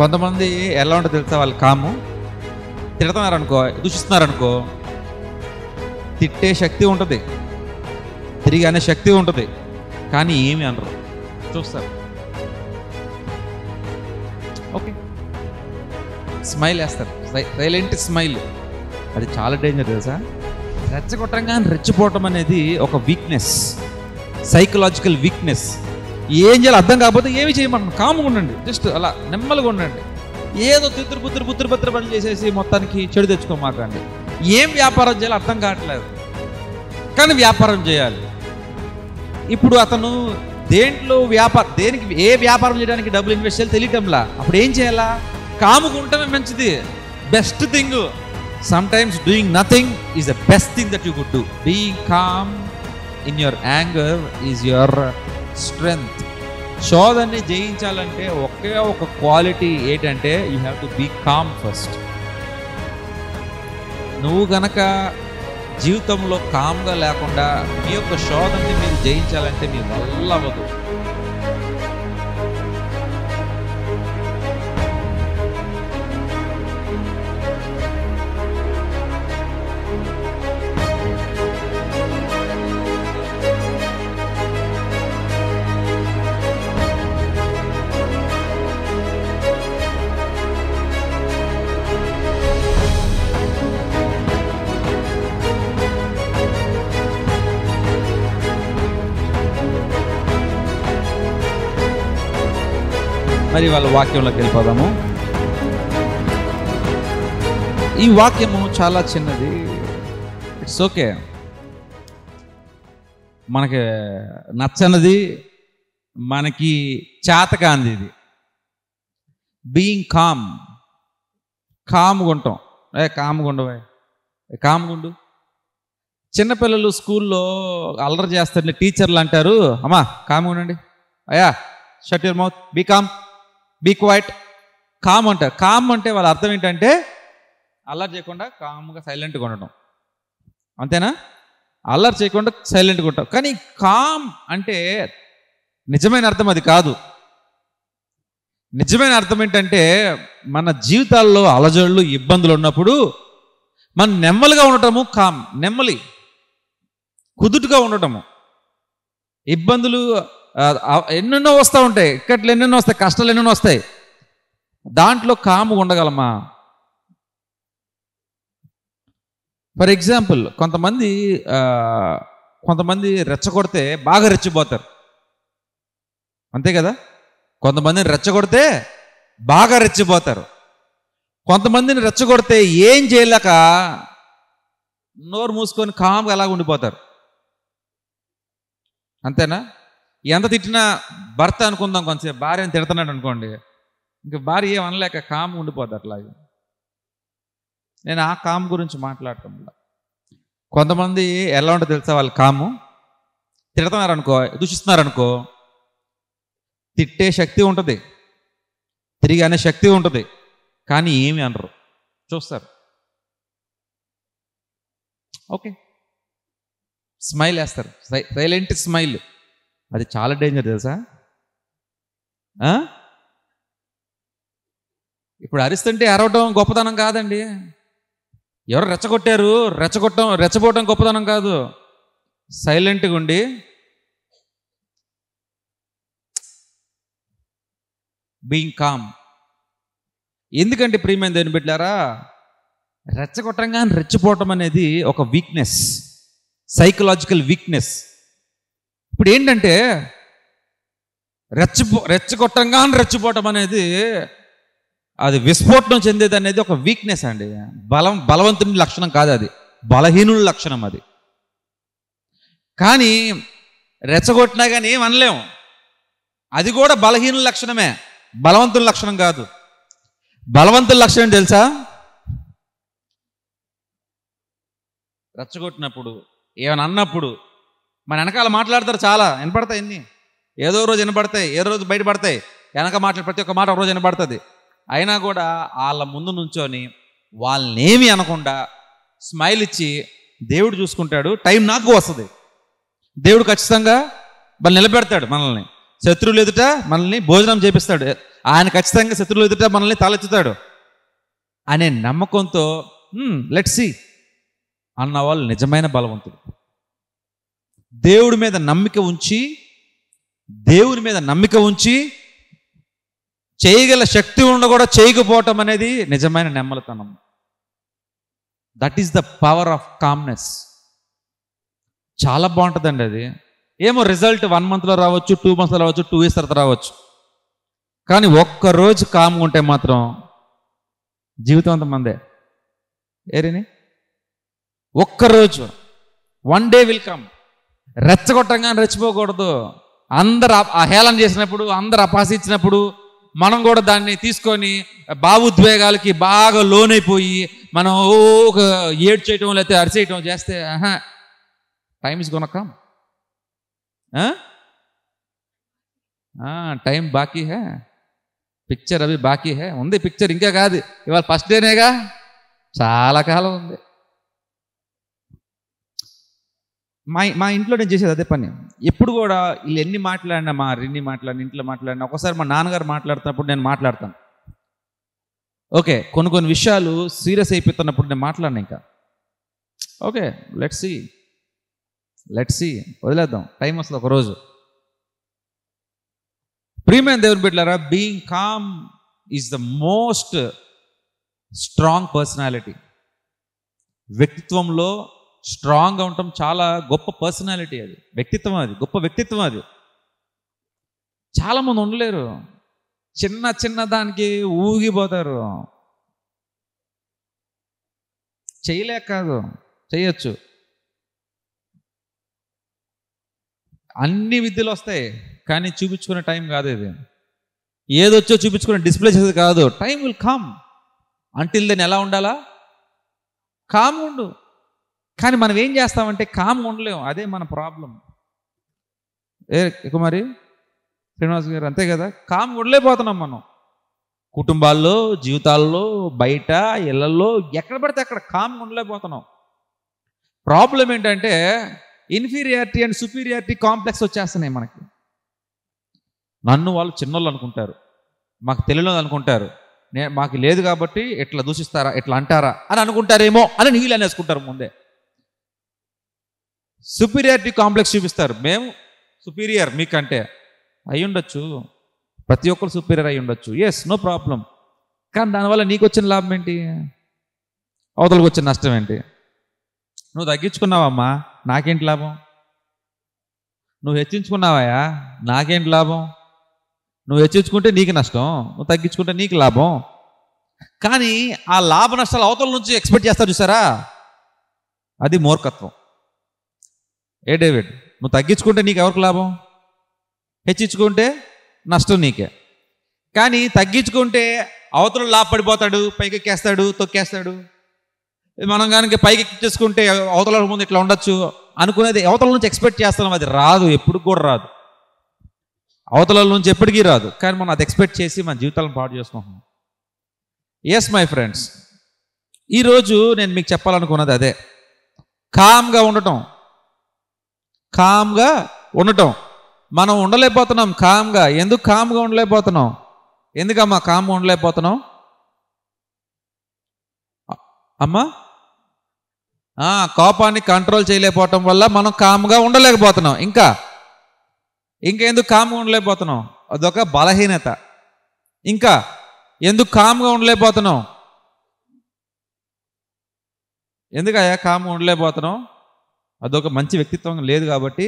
కొంతమంది ఎలా ఉంటే తెలుసా వాళ్ళు కాము తిడుతున్నారు అనుకో అనుకో తిట్టే శక్తి ఉంటుంది తిరిగి అనే శక్తి ఉంటుంది కానీ ఏమి అనరు చూస్తారు ఓకే స్మైల్ వేస్తారు సైలెంట్ స్మైల్ అది చాలా డేంజర్ తెలుసా రెచ్చగొట్టంగా రెచ్చిపోవటం అనేది ఒక వీక్నెస్ సైకలాజికల్ వీక్నెస్ ఏం చేయాలి అర్థం కాకపోతే ఏమి చేయమన్నాను కాముగా ఉండండి జస్ట్ అలా నెమ్మలుగా ఉండండి ఏదో తిత్తురు పుత్తురు పుత్తురు పుత్తురు పని చేసేసి మొత్తానికి చెడు తెచ్చుకోమాకండి ఏం వ్యాపారం చేయాలో అర్థం కావట్లేదు కానీ వ్యాపారం చేయాలి ఇప్పుడు అతను దేంట్లో వ్యాపార దేనికి ఏ వ్యాపారం చేయడానికి డబ్బులు ఇన్వెస్ట్ చేయాలి తెలియటంలా అప్పుడు ఏం చేయాలా కాముకుంటమే మంచిది best thing sometimes doing nothing is the best thing that you could do being calm in your anger is your strength శోధనని జయించాలంటే ఒకే ఒక క్వాలిటీ ఏంటంటే you have to be calm first నువ్వు గనక జీవితంలో కామ్గా లేకుండా మీ యొక్క శోధనని మీరు జయించాలంటే మీ వల్ల అవ్వదు మరి వాళ్ళ వాక్యంలోకి వెళ్ళిపోదాము ఈ వాక్యము చాలా చిన్నది ఇట్స్ ఓకే మనకి నచ్చనిది మనకి చేతకాంది ఇది బీయింగ్ కామ్ కాముగా ఉంటాం ఏ కాముగా ఉండవే కాముగుండు చిన్నపిల్లలు స్కూల్లో అల్లరి చేస్తారని టీచర్లు అంటారు అమ్మా కాముగా ఉండండి అయ్యా shut your mouth be calm be quiet calm అంటారు కామ్ అంటే వాళ్ళ అర్థం ఏంటంటే అల్లరి చేయకుండా కామ్గా సైలెంట్గా ఉండటం అంతేనా అల్లరి చేయకుండా సైలెంట్గా ఉంటాం కానీ కామ్ అంటే నిజమైన అర్థం అది కాదు నిజమైన అర్థం ఏంటంటే మన జీవితాల్లో అలజడులు ఇబ్బందులు ఉన్నప్పుడు మన నెమ్మలిగా ఉండటము కామ్ నెమ్మలి కుదుటుగా ఉండటము ఇబ్బందులు ఎన్నెన్నో వస్తూ ఉంటాయి ఇక్కట్లు ఎన్నెన్నో వస్తాయి కష్టాలు ఎన్నెన్నో వస్తాయి దాంట్లో కాము ఉండగలమా ఫర్ ఎగ్జాంపుల్ కొంతమంది కొంతమంది రెచ్చగొడితే బాగా రెచ్చిపోతారు అంతే కదా కొంతమందిని రెచ్చగొడితే బాగా రెచ్చిపోతారు కొంతమందిని రెచ్చగొడితే ఏం చేయలేక నోరు మూసుకొని కాముగా అలాగ ఉండిపోతారు అంతేనా ఎంత తిట్టినా భర్త అనుకుందాం కొంచెం భార్యను తిడుతున్నాడు అనుకోండి ఇంకా భార్య ఏమనలేక కామ్ ఉండిపోద్ది అట్లాగే నేను ఆ కామ్ గురించి మాట్లాడటం కొంతమంది ఎలా ఉంటుందో తెలుసా వాళ్ళు కాము తిడుతున్నారనుకో దూషిస్తున్నారనుకో తిట్టే శక్తి ఉంటుంది తిరిగి అనే శక్తి ఉంటుంది కానీ ఏమి అనరు చూస్తారు ఓకే స్మైల్ వేస్తారు సైలెంట్ స్మైల్ అది చాలా డేంజర్ తెలుసా ఇప్పుడు అరిస్తుంటే అరవటం గొప్పతనం కాదండి ఎవరు రెచ్చగొట్టారు రెచ్చగొట్టడం రెచ్చపోవటం గొప్పతనం కాదు సైలెంట్గా ఉండి బీయింగ్ కామ్ ఎందుకంటే ప్రీమియం దేని పెట్టారా రెచ్చగొట్టంగా రెచ్చిపోవటం అనేది ఒక వీక్నెస్ సైకలాజికల్ వీక్నెస్ ఇప్పుడు ఏంటంటే రెచ్చిపో రెచ్చగొట్టంగా రెచ్చిపోవటం అనేది అది విస్ఫోటం చెందేది అనేది ఒక వీక్నెస్ అండి బలం బలవంతుని లక్షణం కాదు అది బలహీనుల లక్షణం అది కానీ రెచ్చగొట్టినా కానీ అనలేము అది కూడా బలహీనుల లక్షణమే బలవంతుని లక్షణం కాదు బలవంతుల లక్షణం తెలుసా రెచ్చగొట్టినప్పుడు ఏమైనా అన్నప్పుడు మన వెనకాల మాట్లాడతారు చాలా వినపడతాయి ఎన్ని ఏదో రోజు వినపడతాయి ఏ రోజు బయటపడతాయి వెనక మాట్లాడి ప్రతి ఒక్క మాట ఒక రోజు వినపడుతుంది అయినా కూడా వాళ్ళ ముందు నుంచొని వాళ్ళనేమి అనకుండా స్మైల్ ఇచ్చి దేవుడు చూసుకుంటాడు టైం నాకు వస్తుంది దేవుడు ఖచ్చితంగా వాళ్ళు నిలబెడతాడు మనల్ని శత్రువులు ఎదుట మనల్ని భోజనం చేపిస్తాడు ఆయన ఖచ్చితంగా శత్రువులు ఎదుట మనల్ని తలెత్తుతాడు అనే నమ్మకంతో లెట్ అన్న వాళ్ళు నిజమైన బలవంతుడు దేవుడి మీద నమ్మిక ఉంచి దేవుని మీద నమ్మిక ఉంచి చేయగల శక్తి ఉండ కూడా చేయకపోవటం అనేది నిజమైన నెమ్మలతనం that is the power of calmness చాలా బాగుంటుందండి అది ఏమో రిజల్ట్ వన్ మంత్లో రావచ్చు టూ మంత్స్లో రావచ్చు టూ ఇయర్స్ తర్వాత రావచ్చు కానీ ఒక్కరోజు కామ్ ఉంటే మాత్రం జీవితం అంత మందే ఏరిని ఒక్కరోజు వన్ డే విల్ కమ్ రెచ్చగొట్టంగా రెచ్చిపోకూడదు అందరు అహేళన చేసినప్పుడు అందరు అపాసించినప్పుడు మనం కూడా దాన్ని తీసుకొని భావోద్వేగాలకి బాగా లోనైపోయి మనం ఒక ఏడ్ చేయటం లేకపోతే అరిచేయటం చేస్తే ఆహా టైమ్స్ ఇస్ టైం బాకీ హే పిక్చర్ అవి బాకీ హే ఉంది పిక్చర్ ఇంకా కాదు ఇవాళ ఫస్ట్ డేనేగా చాలా కాలం ఉంది మా మా ఇంట్లో నేను చేసేది అదే పని ఎప్పుడు కూడా వీళ్ళు ఎన్ని మాట్లాడినా మా రిన్ని మాట్లాడిన ఇంట్లో మాట్లాడినా ఒకసారి మా నాన్నగారు మాట్లాడుతున్నప్పుడు నేను మాట్లాడతాను ఓకే కొన్ని కొన్ని విషయాలు సీరియస్ అయిపోతున్నప్పుడు నేను మాట్లాడినా ఇంకా okay let see let see వదిలేద్దాం టైం వస్తుంది ఒకరోజు ప్రీమియం దేవుని బిడ్డలారా being calm is the most strong personality వ్యక్తిత్వంలో స్ట్రాంగ్గా ఉండటం చాలా గొప్ప పర్సనాలిటీ అది వ్యక్తిత్వం అది గొప్ప వ్యక్తిత్వం అది చాలామంది ఉండలేరు చిన్న చిన్న దానికి ఊగిపోతారు చేయలేక కాదు చేయొచ్చు అన్ని విద్యలు వస్తాయి కానీ చూపించుకునే టైం కాదు ఇది ఏదొచ్చో చూపించుకునే డిస్ప్లే చేసేది కాదు time will come until then ఎలా ఉండాలా కామ్ ఉండు కానీ మనం ఏం చేస్తామంటే కామ్ ఉండలేము అదే మన ప్రాబ్లం ఏ కుమారి శ్రీనివాస్ గారు అంతే కదా కామ్ ఉండలేకపోతున్నాం మనం కుటుంబాల్లో జీవితాల్లో బయట ఇళ్లలో ఎక్కడ పడితే అక్కడ కామ్ ఉండలేకపోతున్నాం ప్రాబ్లం ఏంటంటే ఇన్ఫీరియారిటీ అండ్ సుపీరియారిటీ కాంప్లెక్స్ వచ్చేస్తున్నాయి మనకి నన్ను వాళ్ళు చిన్నోళ్ళు అనుకుంటారు మాకు తెలియదు అనుకుంటారు నే మాకు లేదు కాబట్టి ఇట్లా దూషిస్తారా ఇట్లా అంటారా అని అనుకుంటారేమో అని నీళ్ళు అనేసుకుంటారు ముందే సుపీరియారిటీ కాంప్లెక్స్ చూపిస్తారు మేము సుపీరియర్ మీకంటే అయి ఉండొచ్చు ప్రతి ఒక్కరు సుపీరియర్ అయి ఉండొచ్చు ఎస్ నో ప్రాబ్లం కానీ దానివల్ల నీకు వచ్చిన లాభం ఏంటి అవతలకు వచ్చిన నష్టం ఏంటి నువ్వు తగ్గించుకున్నావమ్మా నాకేంటి లాభం నువ్వు హెచ్చించుకున్నావయా నాకేంటి లాభం నువ్వు హెచ్చించుకుంటే నీకు నష్టం నువ్వు తగ్గించుకుంటే నీకు లాభం కానీ ఆ లాభ నష్టాలు అవతల నుంచి ఎక్స్పెక్ట్ చేస్తారు చూసారా అది మూర్ఖత్వం ఏ డేవిడ్ నువ్వు తగ్గించుకుంటే నీకు ఎవరికి లాభం హెచ్చించుకుంటే నష్టం నీకే కానీ తగ్గించుకుంటే అవతల లాభపడిపోతాడు పైకెక్కేస్తాడు తొక్కేస్తాడు మనం కనుక పైకి ఎక్కించేసుకుంటే అవతల ముందు ఇట్లా ఉండొచ్చు అనుకునేది అవతల నుంచి ఎక్స్పెక్ట్ చేస్తాం అది రాదు ఎప్పుడు కూడా రాదు అవతల నుంచి ఎప్పటికీ రాదు కానీ మనం అది ఎక్స్పెక్ట్ చేసి మన జీవితాలను పాటు చేసుకుంటున్నాం ఎస్ మై ఫ్రెండ్స్ ఈరోజు నేను మీకు చెప్పాలనుకున్నది అదే కామ్గా ఉండటం కామ్గా ఉండటం మనం ఉండలేకపోతున్నాం కామ్గా ఎందుకు కామ్గా ఉండలేకపోతున్నాం ఎందుకమ్మా కామ్గా ఉండలేకపోతున్నాం అమ్మా కోపాన్ని కంట్రోల్ చేయలేకపోవటం వల్ల మనం కామ్గా ఉండలేకపోతున్నాం ఇంకా ఇంకెందుకు కామ్గా ఉండలేకపోతున్నాం అదొక బలహీనత ఇంకా ఎందుకు కామ్గా ఉండలేకపోతున్నాం ఎందుకయ్యా కామ్గా ఉండలేకపోతున్నాం అదొక మంచి వ్యక్తిత్వం లేదు కాబట్టి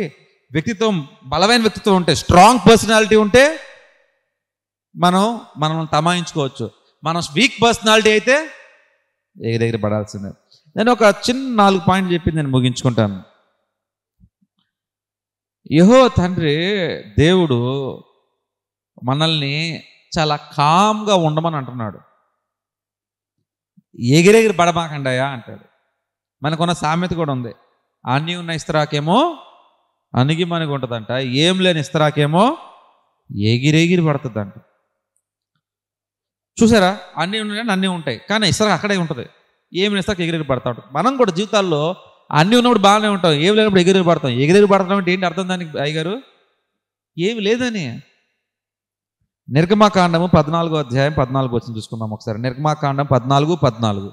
వ్యక్తిత్వం బలమైన వ్యక్తిత్వం ఉంటే స్ట్రాంగ్ పర్సనాలిటీ ఉంటే మనం మనం తమాయించుకోవచ్చు మనం వీక్ పర్సనాలిటీ అయితే ఏ దగ్గర పడాల్సిందే నేను ఒక చిన్న నాలుగు పాయింట్లు చెప్పి నేను ముగించుకుంటాను యహో తండ్రి దేవుడు మనల్ని చాలా కామ్గా ఉండమని అంటున్నాడు ఎగిరెగిరి పడమాకండాయా అంటాడు మనకున్న సామెత కూడా ఉంది అన్నీ ఉన్న ఇస్తరాకేమో అణిగి ఉంటుందంట ఏం లేని ఇస్తరాకేమో ఎగిరెగిరి పడుతుందంట చూసారా అన్నీ ఉన్నాయి అన్నీ ఉంటాయి కానీ ఇస్తరా అక్కడే ఉంటుంది ఏమి ఇస్తాక ఎగిరెగిరి పడతా ఉంటుంది మనం కూడా జీవితాల్లో అన్నీ ఉన్నప్పుడు బాగానే ఉంటాం ఏమి లేనప్పుడు ఎగిరెగిరి పడతాం ఎగిరెగిరి పడతాం అంటే ఏంటి అర్థం దానికి అయ్యగారు ఏమి లేదని నిర్గమాకాండము పద్నాలుగో అధ్యాయం పద్నాలుగు వచ్చింది చూసుకుందాం ఒకసారి నిర్గమాకాండం పద్నాలుగు పద్నాలుగు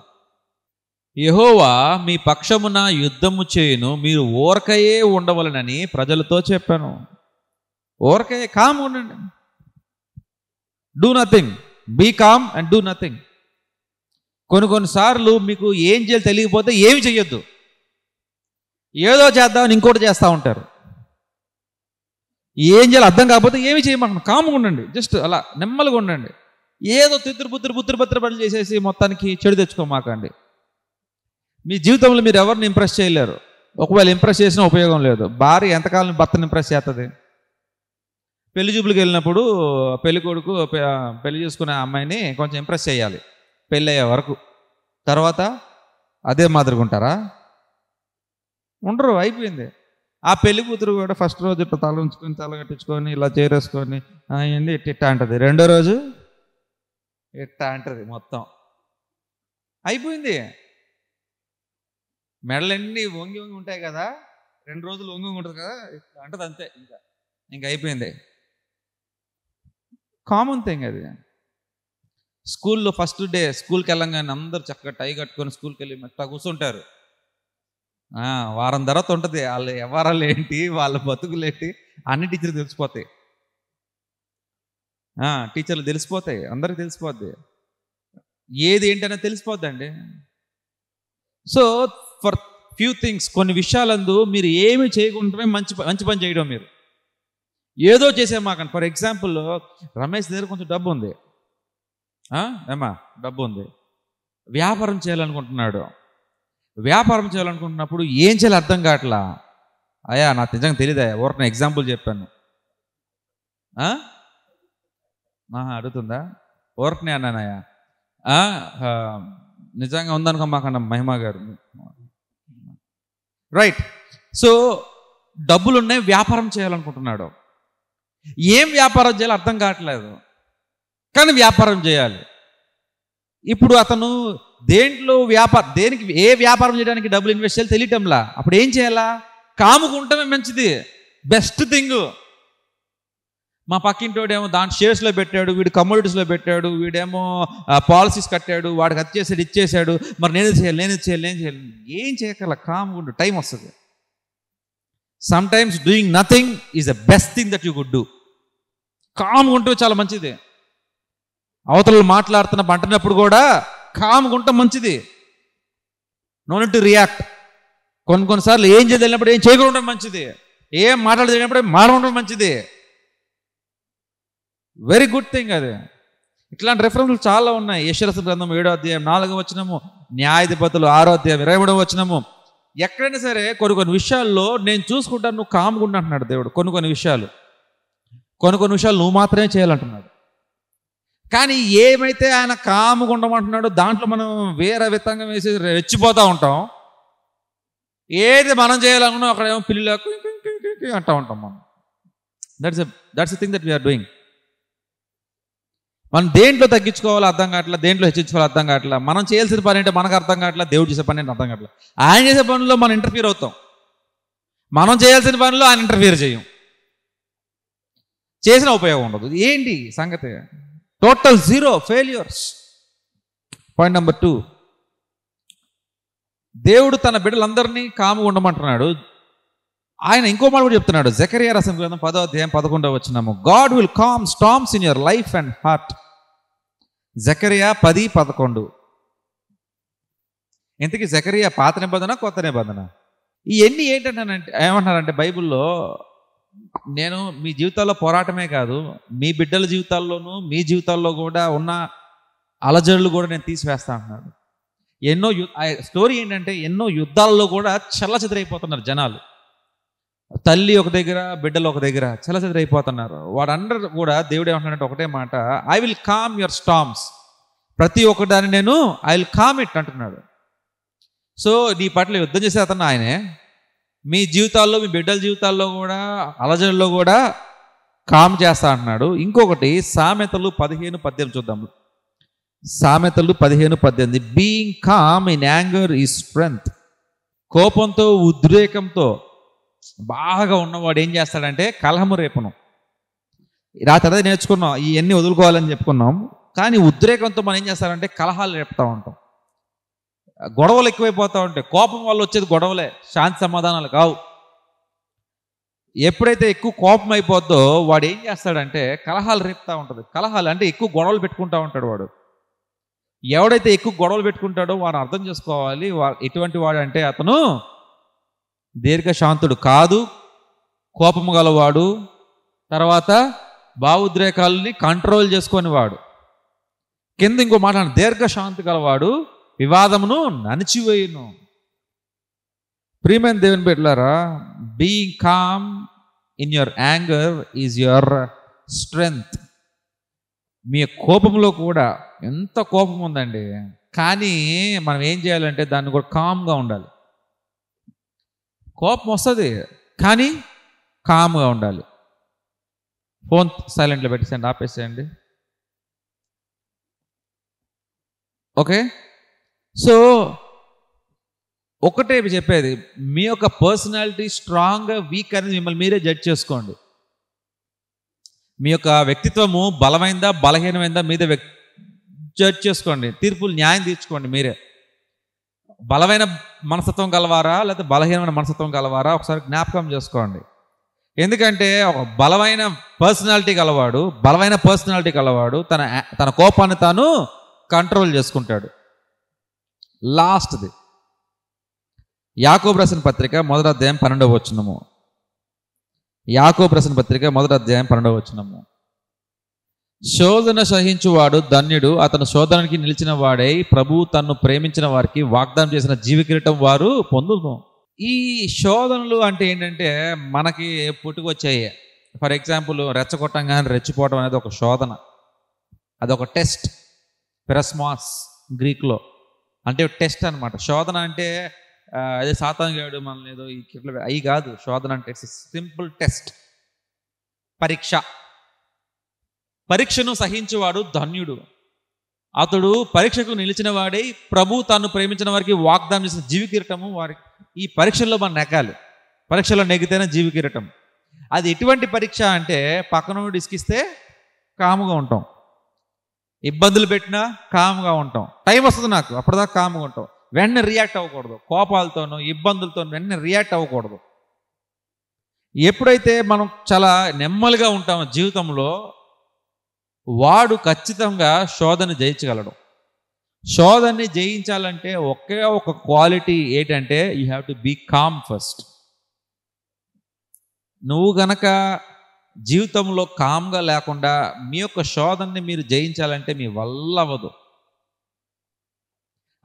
యహోవా మీ పక్షమున యుద్ధము చేయను మీరు ఓరకయే ఉండవలనని ప్రజలతో చెప్పాను ఓరకయే కామ్ ఉండండి do nothing be calm and do nothing కొన్ని కొన్నిసార్లు మీకు ఏం చేయాలి తెలియకపోతే ఏమి చేయొద్దు ఏదో చేద్దామని ఇంకోటి చేస్తూ ఉంటారు ఏం చేయాలి అర్థం కాకపోతే ఏమి చేయమంటున్నాం కాముగా ఉండండి జస్ట్ అలా నెమ్మదిగా ఉండండి ఏదో తిత్తురు బుత్తురు బుత్తురు పత్ర పనులు చేసేసి మొత్తానికి చెడు తెచ్చుకోమాకండి మీ జీవితంలో మీరు ఎవరిని ఇంప్రెస్ చేయలేరు ఒకవేళ ఇంప్రెస్ చేసినా ఉపయోగం లేదు భార్య ఎంతకాలం భర్తను ఇంప్రెస్ చేస్తుంది పెళ్లి చూపులకు వెళ్ళినప్పుడు పెళ్లి కొడుకు పెళ్లి చేసుకునే అమ్మాయిని కొంచెం ఇంప్రెస్ చేయాలి పెళ్ళి అయ్యే వరకు తర్వాత అదే మాదిరిగా ఉంటారా ఉండరు అయిపోయింది ఆ పెళ్లి కూతురు కూడా ఫస్ట్ రోజు ఇట్లా తల ఉంచుకొని తల కట్టించుకొని ఇలా చేరేసుకొని అయింది ఇట్ ఇట్టా అంటది రెండో రోజు ఇట్టా అంటది మొత్తం అయిపోయింది మెడలన్నీ వంగి వంగి ఉంటాయి కదా రెండు రోజులు వంగి వంగి ఉంటుంది కదా అంటది అంతే ఇంకా ఇంకా అయిపోయింది కామన్ థింగ్ అది స్కూల్లో ఫస్ట్ డే స్కూల్కి వెళ్ళంగానే అందరూ చక్కగా టై కట్టుకొని స్కూల్కి వెళ్ళి మెత్త కూర్చుంటారు వారం తర్వాత ఉంటుంది వాళ్ళ వ్యవహారాలు ఏంటి వాళ్ళ బతుకులు ఏంటి అన్ని టీచర్లు తెలిసిపోతాయి టీచర్లు తెలిసిపోతాయి అందరికి తెలిసిపోద్ది ఏది తెలిసిపోద్ది తెలిసిపోద్దండి సో ఫర్ ఫ్యూ థింగ్స్ కొన్ని విషయాలందు మీరు ఏమి చేయకుంటే మంచి మంచి పని చేయడం మీరు ఏదో చేసే మాకండి ఫర్ ఎగ్జాంపుల్ రమేష్ దగ్గర కొంచెం డబ్బు ఉంది ఏమా డబ్బు ఉంది వ్యాపారం చేయాలనుకుంటున్నాడు వ్యాపారం చేయాలనుకుంటున్నప్పుడు ఏం చేయాలి అర్థం కావట్లా అయ్యా నాకు నిజంగా తెలియదా నేను ఎగ్జాంపుల్ చెప్పాను అడుగుతుందా ఎవరిని అన్నానయ్యా నిజంగా ఉందనుకో మాకన్నా మహిమ గారు రైట్ సో డబ్బులున్నాయి వ్యాపారం చేయాలనుకుంటున్నాడు ఏం వ్యాపారం చేయాలో అర్థం కావట్లేదు కానీ వ్యాపారం చేయాలి ఇప్పుడు అతను దేంట్లో వ్యాపార దేనికి ఏ వ్యాపారం చేయడానికి డబ్బులు ఇన్వెస్ట్ చేయాలి తెలియటంలా అప్పుడు ఏం చేయాలా కాముకుంటమే మంచిది బెస్ట్ థింగ్ మా పక్కింటోడేమో దాని షేర్స్లో పెట్టాడు వీడు కమోడిటీస్లో పెట్టాడు వీడేమో పాలసీస్ కట్టాడు వాడికి అది ఇచ్చేసాడు మరి నేను చేయాలి నేను చేయాలి నేను చేయాలి ఏం చేయగల కాముండు టైం వస్తుంది sometimes doing nothing is the best thing that you could do calm ఉంటూ చాలా మంచిది అవతలు మాట్లాడుతున్న పంటనప్పుడు కూడా కామ్ ఉంటే మంచిది నో టు రియాక్ట్ కొన్ని కొన్నిసార్లు ఏం చేయలేనప్పుడు ఏం చేయకుండా మంచిది ఏం మాట్లాడదలినప్పుడు మాట్లాడడం మంచిది వెరీ గుడ్ థింగ్ అది ఇట్లాంటి రెఫరెన్స్లు చాలా ఉన్నాయి యశరస గ్రంథం ఏడో అధ్యాయం నాలుగో వచ్చినము న్యాయాధిపతులు ఆరో అధ్యాయం ఇరవై మూడవ వచ్చినము ఎక్కడైనా సరే కొన్ని కొన్ని విషయాల్లో నేను చూసుకుంటాను నువ్వు కాముకుండా అంటున్నాడు దేవుడు కొన్ని కొన్ని విషయాలు కొన్ని కొన్ని విషయాలు నువ్వు మాత్రమే చేయాలంటున్నాడు కానీ ఏమైతే ఆయన కాముగుండమంటున్నాడో దాంట్లో మనం వేరే విధంగా వేసి రెచ్చిపోతూ ఉంటాం ఏది మనం చేయాలనుకున్నా అక్కడేమో పిల్లలకు అంటూ ఉంటాం మనం that's that's thing that we're doing మనం దేంట్లో తగ్గించుకోవాలో అర్థం కావట్లా దేంట్లో హెచ్చించుకోవాలో అర్థం కావట్లా మనం చేయాల్సిన పని అంటే మనకు అర్థం కావట్లా దేవుడు చేసే పని అంటే అర్థం కావట్లా ఆయన చేసే పనిలో మనం ఇంటర్ఫీర్ అవుతాం మనం చేయాల్సిన పనిలో ఆయన ఇంటర్ఫీర్ చేయం చేసిన ఉపయోగం ఉండదు ఏంటి సంగతి total zero failures point number two దేవుడు తన బిడ్డలందరినీ కాము ఉండమంటున్నాడు ఆయన ఇంకో మాట కూడా చెప్తున్నాడు జకరియా రసం గ్రంథం పదో అధ్యాయం పదకొండవ వచ్చినాము God will calm storms in your life and heart జకరియా పది పదకొండు ఇంతకీ జకరియా పాత నిబంధన కొత్త నిబంధన ఇవన్నీ ఏంటంటే ఏమంటారంటే బైబిల్లో నేను మీ జీవితాల్లో పోరాటమే కాదు మీ బిడ్డల జీవితాల్లోనూ మీ జీవితాల్లో కూడా ఉన్న అలజడులు కూడా నేను తీసివేస్తా అంటున్నాడు ఎన్నో స్టోరీ ఏంటంటే ఎన్నో యుద్ధాల్లో కూడా చల్లచదరైపోతున్నారు జనాలు తల్లి ఒక దగ్గర బిడ్డలు ఒక దగ్గర వాడు వాడందరూ కూడా దేవుడు ఏమంటున్నాడంటే ఒకటే మాట I will calm your storms ప్రతి ఒక్కదాన్ని నేను ఐ విల్ కామ్ ఇట్ అంటున్నాడు సో నీ పట్ల యుద్ధం చేసే అతను ఆయనే మీ జీవితాల్లో మీ బిడ్డల జీవితాల్లో కూడా అలజడిలో కూడా కామ్ చేస్తా అంటున్నాడు ఇంకొకటి సామెతలు పదిహేను పద్దెనిమిది చూద్దాం సామెతలు పదిహేను పద్దెనిమిది being calm in anger is strength కోపంతో ఉద్రేకంతో బాగా ఉన్నవాడు ఏం చేస్తాడంటే కలహము రేపును ఆ తర్వాత నేర్చుకున్నాం ఇవన్నీ వదులుకోవాలని చెప్పుకున్నాం కానీ ఉద్రేకంతో మనం ఏం చేస్తారంటే కలహాలు రేపుతూ ఉంటాం గొడవలు ఎక్కువైపోతూ ఉంటాయి కోపం వల్ల వచ్చేది గొడవలే శాంతి సమాధానాలు కావు ఎప్పుడైతే ఎక్కువ కోపం అయిపోద్దో వాడు ఏం చేస్తాడంటే కలహాలు రేపుతూ ఉంటుంది కలహాలు అంటే ఎక్కువ గొడవలు పెట్టుకుంటూ ఉంటాడు వాడు ఎవడైతే ఎక్కువ గొడవలు పెట్టుకుంటాడో వాడు అర్థం చేసుకోవాలి ఎటువంటి వాడు అంటే అతను దీర్ఘశాంతుడు కాదు కోపము గలవాడు తర్వాత భావోద్రేకాలని కంట్రోల్ చేసుకునేవాడు కింద ఇంకో మాట దీర్ఘశాంతి గలవాడు వివాదమును నణిచివేయును ప్రీమియం దేవుని బిడ్డలారా being calm in your anger is your strength మీ కోపంలో కూడా ఎంత కోపం ఉందండి కానీ మనం ఏం చేయాలంటే దాన్ని కూడా కామ్గా ఉండాలి కోపం వస్తుంది కానీ కామ్గా ఉండాలి ఫోన్ సైలెంట్లో పెట్టేసండి ఆపేసేయండి ఓకే సో ఒకటే చెప్పేది మీ యొక్క పర్సనాలిటీ స్ట్రాంగ్గా వీక్ అనేది మిమ్మల్ని మీరే జడ్జ్ చేసుకోండి మీ యొక్క వ్యక్తిత్వము బలమైందా బలహీనమైందా మీద జడ్జ్ చేసుకోండి తీర్పులు న్యాయం తీర్చుకోండి మీరే బలమైన మనస్తత్వం గలవారా లేకపోతే బలహీనమైన మనస్తత్వం గలవారా ఒకసారి జ్ఞాపకం చేసుకోండి ఎందుకంటే ఒక బలమైన పర్సనాలిటీ గలవాడు బలమైన పర్సనాలిటీ కలవాడు తన తన కోపాన్ని తాను కంట్రోల్ చేసుకుంటాడు లాస్ట్ది యాకో రసిన పత్రిక మొదటి అధ్యాయం పన్నెండవ వచ్చినము యాకో రసిన పత్రిక మొదటి అధ్యాయం పన్నెండవ వచ్చినము శోధన సహించువాడు ధన్యుడు అతను శోధనకి నిలిచిన వాడై ప్రభు తన్ను ప్రేమించిన వారికి వాగ్దానం చేసిన జీవికిరటం వారు పొందుతాం ఈ శోధనలు అంటే ఏంటంటే మనకి పుట్టుకొచ్చాయి ఫర్ ఎగ్జాంపుల్ రెచ్చగొట్టం కానీ రెచ్చిపోవడం అనేది ఒక శోధన అదొక టెస్ట్ పెరస్మాస్ గ్రీక్లో అంటే టెస్ట్ అనమాట శోధన అంటే అదే సాతాంగాడు మనల్ని ఏదో అవి కాదు శోధన అంటే సింపుల్ టెస్ట్ పరీక్ష పరీక్షను సహించేవాడు ధన్యుడు అతడు పరీక్షకు నిలిచిన వాడే ప్రభు తాను ప్రేమించిన వారికి వాగ్దానం చేసిన జీవి కిరటము వారికి ఈ పరీక్షల్లో మనం నెగ్గాలి పరీక్షలో నెగ్గితేనే జీవి కిరటం అది ఎటువంటి పరీక్ష అంటే పక్కన డిస్కిస్తే కాముగా ఉంటాం ఇబ్బందులు పెట్టినా కాముగా ఉంటాం టైం వస్తుంది నాకు అప్పటిదాకా కాముగా ఉంటాం వెంటనే రియాక్ట్ అవ్వకూడదు కోపాలతోనూ ఇబ్బందులతోనూ వెంటనే రియాక్ట్ అవ్వకూడదు ఎప్పుడైతే మనం చాలా నెమ్మదిగా ఉంటామో జీవితంలో వాడు ఖచ్చితంగా శోధన జయించగలడు శోధనని జయించాలంటే ఒకే ఒక క్వాలిటీ ఏంటంటే you have to be calm first నువ్వు గనక జీవితంలో కామ్గా లేకుండా మీ యొక్క శోధనని మీరు జయించాలంటే మీ వల్ల అవ్వదు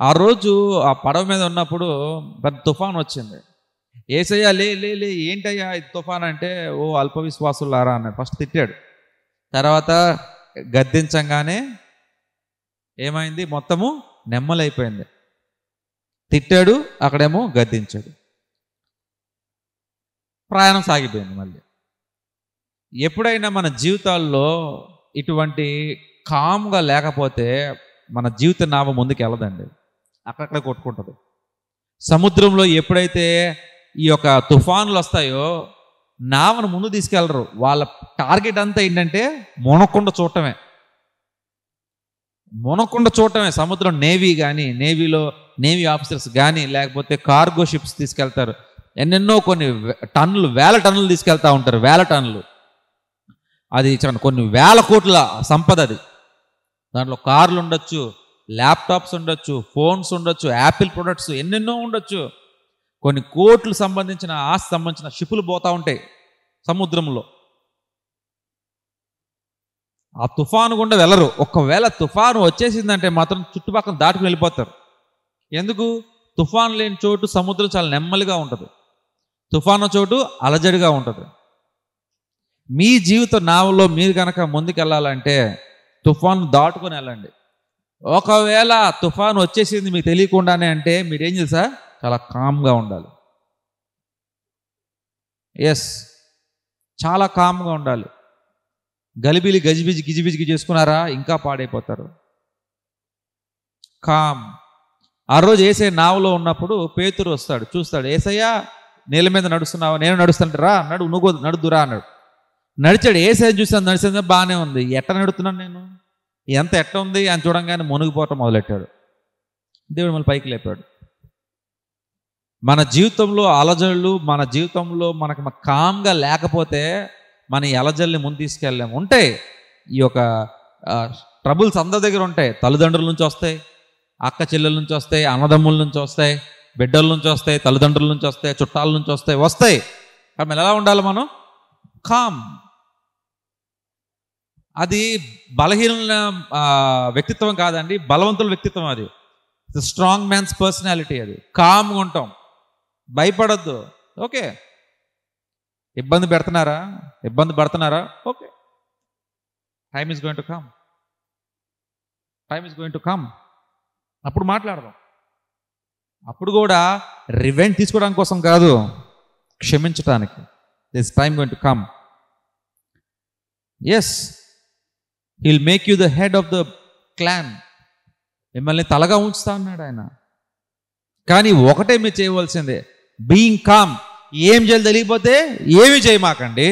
ఆ రోజు ఆ పడవ మీద ఉన్నప్పుడు పెద్ద తుఫాన్ వచ్చింది ఏసయ్యా లే లే లే ఏంటయ్యా ఇది తుఫాన్ అంటే ఓ అల్ప విశ్వాసులారా అన్నాడు ఫస్ట్ తిట్టాడు తర్వాత గద్దించంగానే ఏమైంది మొత్తము నెమ్మలైపోయింది తిట్టాడు అక్కడేమో గద్దించాడు ప్రయాణం సాగిపోయింది మళ్ళీ ఎప్పుడైనా మన జీవితాల్లో ఇటువంటి కామ్గా లేకపోతే మన జీవిత నావ ముందుకు వెళ్ళదండి అక్కడక్కడ కొట్టుకుంటుంది సముద్రంలో ఎప్పుడైతే ఈ యొక్క తుఫానులు వస్తాయో నావను ముందు తీసుకెళ్లరు వాళ్ళ టార్గెట్ అంతా ఏంటంటే మునకుండ చూడటమే మునకుండ చూడటమే సముద్రం నేవీ కానీ నేవీలో నేవీ ఆఫీసర్స్ కానీ లేకపోతే కార్గో షిప్స్ తీసుకెళ్తారు ఎన్నెన్నో కొన్ని టన్నులు వేల టన్నులు తీసుకెళ్తూ ఉంటారు వేల టన్నులు అది కొన్ని వేల కోట్ల సంపద అది దాంట్లో కార్లు ఉండొచ్చు ల్యాప్టాప్స్ ఉండొచ్చు ఫోన్స్ ఉండొచ్చు యాపిల్ ప్రొడక్ట్స్ ఎన్నెన్నో ఉండొచ్చు కొన్ని కోట్లు సంబంధించిన ఆస్తి సంబంధించిన షిపులు పోతూ ఉంటాయి సముద్రంలో ఆ తుఫాను గుండా వెళ్ళరు ఒకవేళ తుఫాను వచ్చేసిందంటే మాత్రం చుట్టుపక్కల దాటుకు వెళ్ళిపోతారు ఎందుకు తుఫాను లేని చోటు సముద్రం చాలా నెమ్మదిగా ఉంటుంది తుఫాను చోటు అలజడిగా ఉంటుంది మీ జీవిత నావల్లో మీరు కనుక ముందుకెళ్ళాలంటే తుఫాను దాటుకొని వెళ్ళండి ఒకవేళ తుఫాను వచ్చేసింది మీకు తెలియకుండానే అంటే మీరేం చేసా చాలా కామ్గా ఉండాలి ఎస్ చాలా కామ్గా ఉండాలి గలిబిలి గజిబిజి గిజిబిజికి చేసుకున్నారా ఇంకా పాడైపోతారు కామ్ ఆ రోజు ఏసై నావలో ఉన్నప్పుడు పేతురు వస్తాడు చూస్తాడు ఏసయ్యా నేల మీద నడుస్తున్నావా నేను నడుస్తాను రా నడు నువ్వు నడుదురా అన్నాడు నడిచాడు ఏసై చూసాను నడిచింది బాగానే ఉంది ఎట్ట నడుతున్నాను నేను ఎంత ఎట్ట ఉంది అని చూడంగానే మునిగిపోవటం మొదలెట్టాడు దేవుడు మళ్ళీ పైకి లేపాడు మన జీవితంలో అలజడులు మన జీవితంలో మనకు కామ్గా లేకపోతే మన అలజల్ని ముందు తీసుకెళ్ళాము ఉంటాయి ఈ యొక్క ట్రబుల్స్ అందరి దగ్గర ఉంటాయి తల్లిదండ్రుల నుంచి వస్తాయి అక్క చెల్లెల నుంచి వస్తాయి అన్నదమ్ముల నుంచి వస్తాయి బిడ్డల నుంచి వస్తాయి తల్లిదండ్రుల నుంచి వస్తాయి చుట్టాల నుంచి వస్తాయి వస్తాయి కానీ ఎలా ఉండాలి మనం కామ్ అది బలహీన వ్యక్తిత్వం కాదండి బలవంతుల వ్యక్తిత్వం అది స్ట్రాంగ్ మ్యాన్స్ పర్సనాలిటీ అది కామ్గా ఉంటాం భయపడద్దు ఓకే ఇబ్బంది పెడుతున్నారా ఇబ్బంది పడుతున్నారా okay time is going to come time is going to come అప్పుడు మాట్లాడదాం అప్పుడు కూడా రివెంట్ తీసుకోవడానికి కోసం కాదు క్షమించటానికి this time going to come as he'll make you the head of the clan మిమ్మల్ని తలగా ఉంచుతా ఉన్నాడు ఆయన కానీ ఒకటే మీరు చేయవలసిందే బీయింగ్ కామ్ ఏం చేయాలి తెలియకపోతే ఏమి చేయమాకండి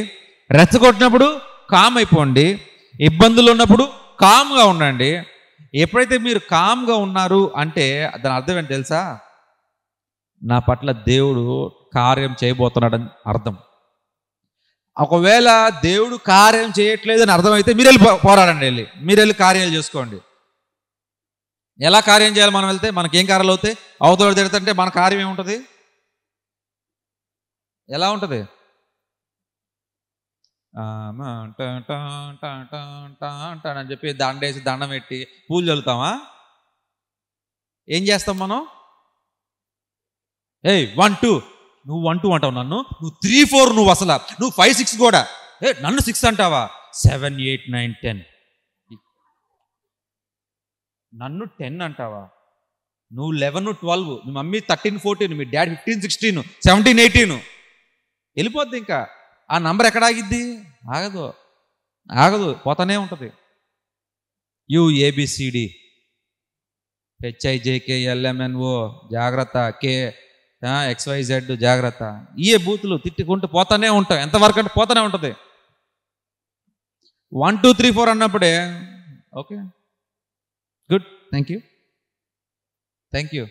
రెచ్చగొట్టినప్పుడు కామ్ అయిపోండి ఇబ్బందులు ఉన్నప్పుడు కామ్గా ఉండండి ఎప్పుడైతే మీరు కామ్గా ఉన్నారు అంటే దాని అర్థం ఏంటి తెలుసా నా పట్ల దేవుడు కార్యం చేయబోతున్నాడని అర్థం ఒకవేళ దేవుడు కార్యం చేయట్లేదు అని అర్థమైతే మీరు వెళ్ళి పోరాడండి వెళ్ళి మీరు వెళ్ళి కార్యాలు చేసుకోండి ఎలా కార్యం చేయాలి మనం వెళ్తే మనకేం కార్యాలు అవుతాయి అవతల తిడతంటే మన కార్యం ఏముంటుంది ఎలా ఉంటుంది అని చెప్పి దండేసి దండం పెట్టి పూలు చల్లుతామా ఏం చేస్తాం మనం ఏయ్ వన్ టూ నువ్వు వన్ టూ అంటావు నన్ను నువ్వు త్రీ ఫోర్ నువ్వు అసలు నువ్వు ఫైవ్ సిక్స్ కూడా ఏ నన్ను సిక్స్ అంటావా సెవెన్ ఎయిట్ నైన్ టెన్ నన్ను టెన్ అంటావా నువ్వు లెవెన్ ట్వెల్వ్ మీ మమ్మీ థర్టీన్ ఫోర్టీన్ మీ daddy fifteen sixteen seventeen eighteen వెళ్ళిపోద్ది ఇంకా ఆ నంబర్ ఎక్కడ ఆగిద్ది ఆగదు ఆగదు పోతనే ఉంటుంది యు హెచ్ఐ హెచ్ఐజేకే ఎల్ఎంఎన్ఓ జాగ్రత్త కే ఎక్స్వైజెడ్ జాగ్రత్త ఇయే బూతులు తిట్టుకుంటూ పోతానే ఉంటాం ఎంతవరకు అంటే పోతానే ఉంటుంది వన్ టూ త్రీ ఫోర్ అన్నప్పుడే okay good thank you thank you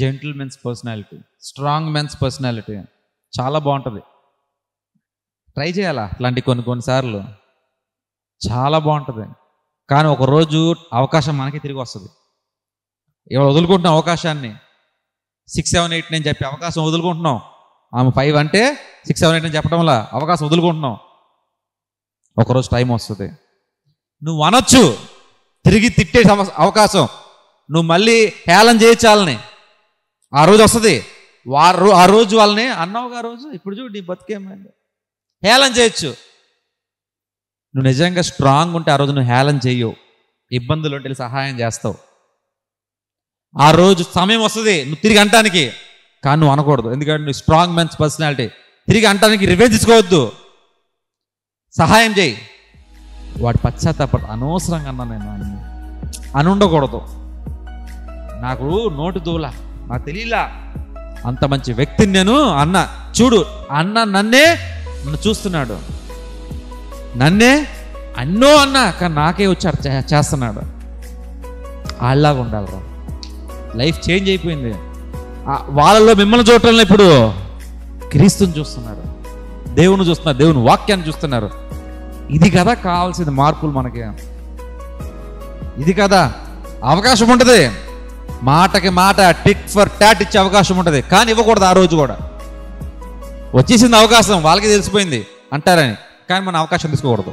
gentlemen's personality strong men's personality చాలా బాగుంటుంది ట్రై చేయాలా అలాంటి కొన్ని కొన్నిసార్లు చాలా బాగుంటుంది కానీ ఒకరోజు అవకాశం మనకి తిరిగి వస్తుంది ఇవాళ వదులుకుంటున్న అవకాశాన్ని సిక్స్ సెవెన్ ఎయిట్ నేను చెప్పే అవకాశం వదులుకుంటున్నాం ఆమె ఫైవ్ అంటే సిక్స్ సెవెన్ ఎయిట్ నేను చెప్పడం వల్ల అవకాశం వదులుకుంటున్నాం ఒకరోజు టైం వస్తుంది నువ్వు అనొచ్చు తిరిగి తిట్టే అవకాశం నువ్వు మళ్ళీ హేళన చేయించాలని ఆ రోజు వస్తుంది వారు ఆ రోజు వాళ్ళని అన్నావు ఆ రోజు ఇప్పుడు చూడు నీ బతికేమైంది హేళన చేయొచ్చు నువ్వు నిజంగా స్ట్రాంగ్ ఉంటే ఆ రోజు నువ్వు హేళన చేయవు ఇబ్బందులు ఉంటే సహాయం చేస్తావు ఆ రోజు సమయం వస్తుంది నువ్వు తిరిగి అంటానికి కానీ నువ్వు అనకూడదు ఎందుకంటే నువ్వు స్ట్రాంగ్ మెన్స్ పర్సనాలిటీ తిరిగి అంటానికి రివెంజ్ తీసుకోవద్దు సహాయం చేయి వాటి పశ్చాత్తాపడ అనవసరంగా అన్నా నేను అని ఉండకూడదు నాకు నోటు దూలా నాకు తెలియలా అంత మంచి వ్యక్తిని నేను అన్న చూడు అన్న నన్నే నన్ను చూస్తున్నాడు నన్నే అన్నో అన్న కానీ నాకే వచ్చారు చేస్తున్నాడు అలాగా ఉండాలరా లైఫ్ చేంజ్ అయిపోయింది వాళ్ళలో మిమ్మల్ని చూడటం ఇప్పుడు క్రీస్తుని చూస్తున్నారు దేవుని చూస్తున్నారు దేవుని వాక్యాన్ని చూస్తున్నారు ఇది కదా కావాల్సింది మార్పులు మనకి ఇది కదా అవకాశం ఉంటుంది మాటకి మాట టిక్ ఫర్ టాట్ ఇచ్చే అవకాశం ఉంటుంది కానీ ఇవ్వకూడదు ఆ రోజు కూడా వచ్చేసింది అవకాశం వాళ్ళకి తెలిసిపోయింది అంటారని కానీ మనం అవకాశం తీసుకోకూడదు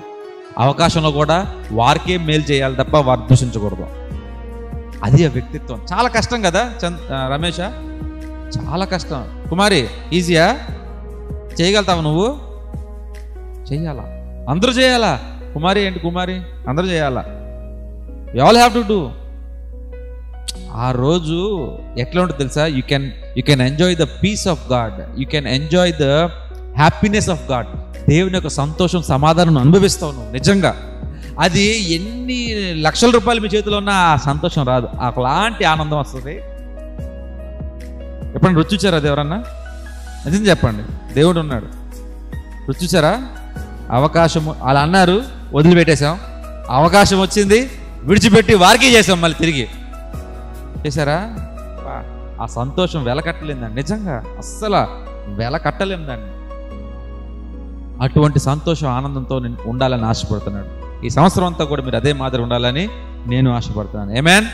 అవకాశంలో కూడా వారికే మేలు చేయాలి తప్ప వారు దూషించకూడదు అది ఆ వ్యక్తిత్వం చాలా కష్టం కదా చంద్ రమేష చాలా కష్టం కుమారి ఈజీయా చేయగలుగుతావు నువ్వు చేయాలా అందరూ చేయాలా కుమారి ఏంటి కుమారి అందరూ చేయాలా you all have to do ఆ రోజు ఎట్లా ఉంటుంది తెలుసా you can you can enjoy the peace of God you can enjoy the happiness of God దేవుని యొక్క సంతోషం సమాధానం అనుభవిస్తావు నిజంగా అది ఎన్ని లక్షల రూపాయలు మీ చేతిలో ఉన్నా ఆ సంతోషం రాదు అలాంటి ఆనందం వస్తుంది ఎప్పుడైనా రుచిచారా అది ఎవరన్నా నిజం చెప్పండి దేవుడు ఉన్నాడు రుచిచారా అవకాశము అలా అన్నారు వదిలిపెట్టేశాం అవకాశం వచ్చింది విడిచిపెట్టి వారికి చేసాం మళ్ళీ తిరిగి చేశారా ఆ సంతోషం వెలకట్టలేదండి నిజంగా అస్సలు వెలకట్టలేం దాన్ని అటువంటి సంతోషం ఆనందంతో నేను ఉండాలని ఆశపడుతున్నాడు ఈ సంవత్సరం అంతా కూడా మీరు అదే మాదిరి ఉండాలని నేను ఆశపడుతున్నాను ఏమేన్